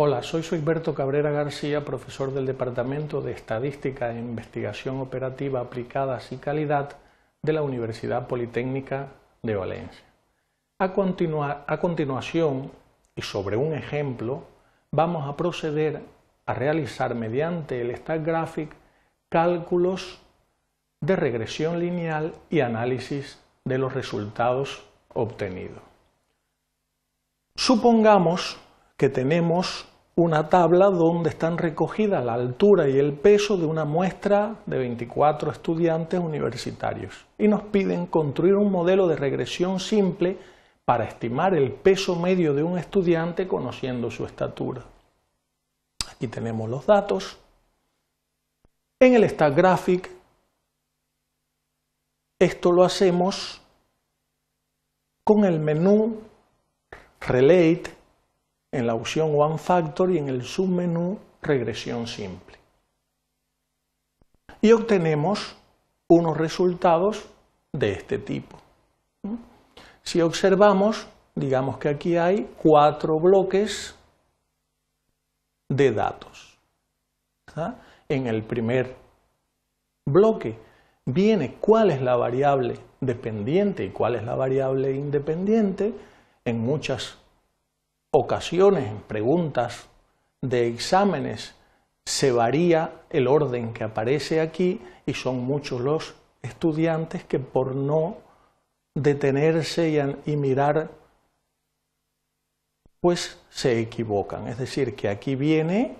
Hola, soy Soisberto Cabrera García, profesor del Departamento de Estadística e Investigación Operativa Aplicadas y Calidad de la Universidad Politécnica de Valencia. A, a continuación, y sobre un ejemplo, vamos a proceder a realizar mediante el Stack Graphic cálculos de regresión lineal y análisis de los resultados obtenidos. Supongamos que tenemos una tabla donde están recogidas la altura y el peso de una muestra de 24 estudiantes universitarios y nos piden construir un modelo de regresión simple para estimar el peso medio de un estudiante conociendo su estatura. Aquí tenemos los datos. En el stack graphic esto lo hacemos con el menú Relate en la opción One Factor y en el submenú Regresión simple. Y obtenemos unos resultados de este tipo. Si observamos, digamos que aquí hay cuatro bloques de datos. ¿ah? En el primer bloque viene cuál es la variable dependiente y cuál es la variable independiente. En muchas ocasiones, en preguntas de exámenes, se varía el orden que aparece aquí y son muchos los estudiantes que por no detenerse y, mirar, pues se equivocan. Es decir, que aquí viene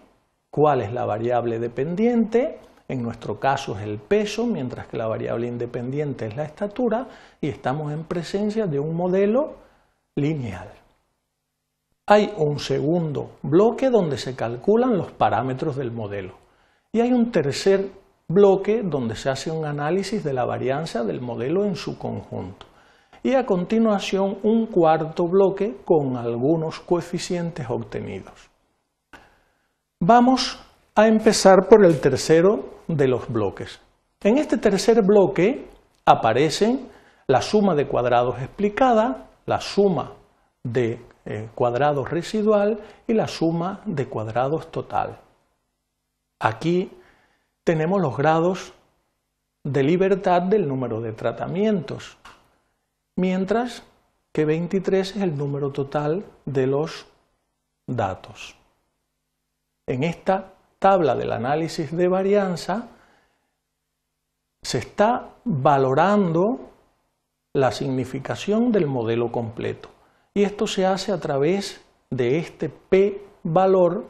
cuál es la variable dependiente, en nuestro caso es el peso, mientras que la variable independiente es la estatura, y estamos en presencia de un modelo lineal. Hay un segundo bloque donde se calculan los parámetros del modelo y hay un tercer bloque donde se hace un análisis de la varianza del modelo en su conjunto y a continuación un cuarto bloque con algunos coeficientes obtenidos. Vamos a empezar por el tercero de los bloques. En este tercer bloque aparecen la suma de cuadrados explicada, la suma de eh, cuadrado cuadrados residual y la suma de cuadrados total. Aquí tenemos los grados de libertad del número de tratamientos, mientras que 23 es el número total de los datos. En esta tabla del análisis de varianza se está valorando la significación del modelo completo y esto se hace a través de este P valor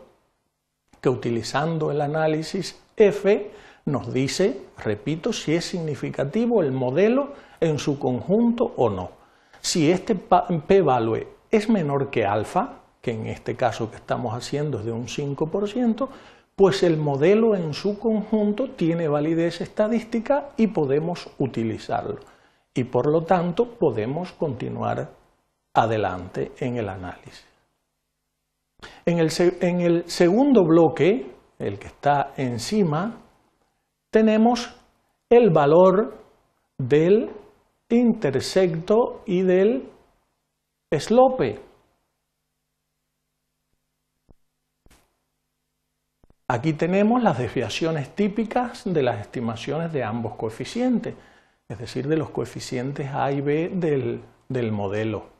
que utilizando el análisis F nos dice, repito, si es significativo el modelo en su conjunto o no. Si este p-value es menor que alfa, que en este caso que estamos haciendo es de un 5%, pues el modelo en su conjunto tiene validez estadística y podemos utilizarlo. Y por lo tanto podemos continuar adelante en el análisis. En el, segundo bloque, el que está encima, tenemos el valor del intersecto y del slope. Aquí tenemos las desviaciones típicas de las estimaciones de ambos coeficientes, es decir, de los coeficientes A y B del modelo.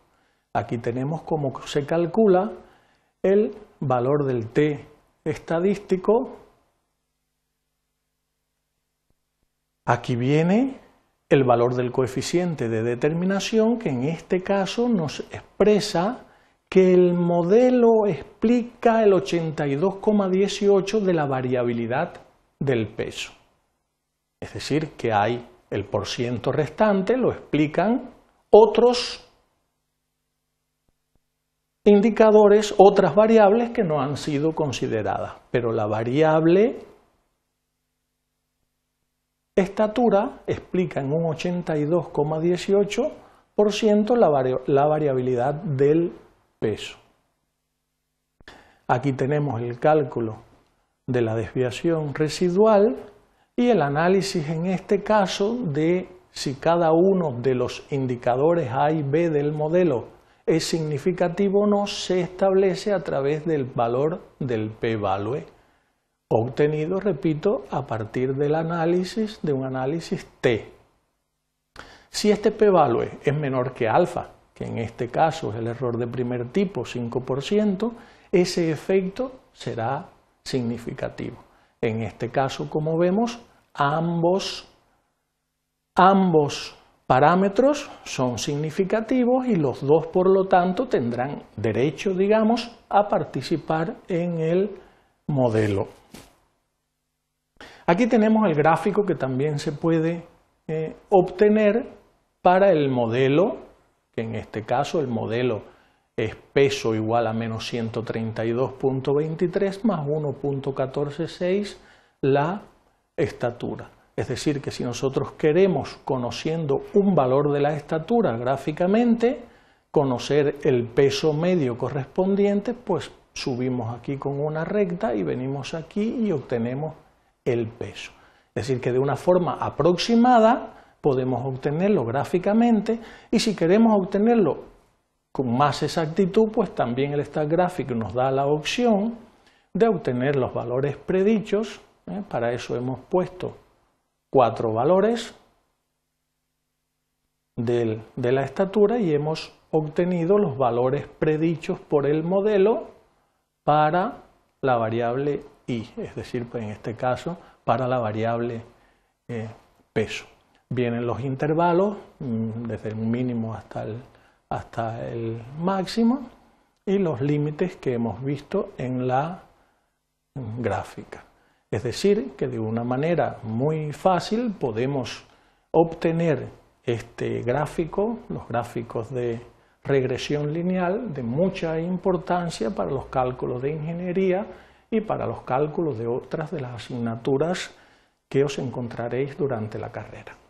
Aquí tenemos cómo se calcula el valor del t estadístico. Aquí viene el valor del coeficiente de determinación que en este caso nos expresa que el modelo explica el 82,18 de la variabilidad del peso. Es decir, que hay el por restante, lo explican otros indicadores, otras variables que no han sido consideradas, pero la variable estatura explica en un 82,18% la, la variabilidad del peso. Aquí tenemos el cálculo de la desviación residual y el análisis en este caso de si cada uno de los indicadores A y B del modelo es significativo o no se establece a través del valor del p-value, obtenido, repito, a partir del análisis de un análisis t. Si este p-value es menor que alfa, que en este caso es el error de primer tipo, 5%, ese efecto será significativo. En este caso, como vemos, ambos, ambos parámetros son significativos y los dos, por lo tanto, tendrán derecho, digamos, a participar en el modelo. Aquí tenemos el gráfico que también se puede eh, obtener para el modelo, que en este caso el modelo es peso igual a menos 132.23 más 1.146 la estatura. Es decir, que si nosotros queremos, conociendo un valor de la estatura gráficamente, conocer el peso medio correspondiente, pues subimos aquí con una recta y venimos aquí y obtenemos el peso. Es decir, que de una forma aproximada podemos obtenerlo gráficamente y si queremos obtenerlo con más exactitud, pues también el stack gráfico nos da la opción de obtener los valores predichos. ¿eh? Para eso hemos puesto cuatro valores de la estatura y hemos obtenido los valores predichos por el modelo para la variable y, es decir, pues en este caso, para la variable eh, peso. Vienen los intervalos, mm, desde el mínimo hasta hasta el máximo, y los límites que hemos visto en la mm, gráfica. Es decir, que de una manera muy fácil podemos obtener este gráfico, los gráficos de regresión lineal, de mucha importancia para los cálculos de ingeniería y para los cálculos de otras de las asignaturas que os encontraréis durante la carrera.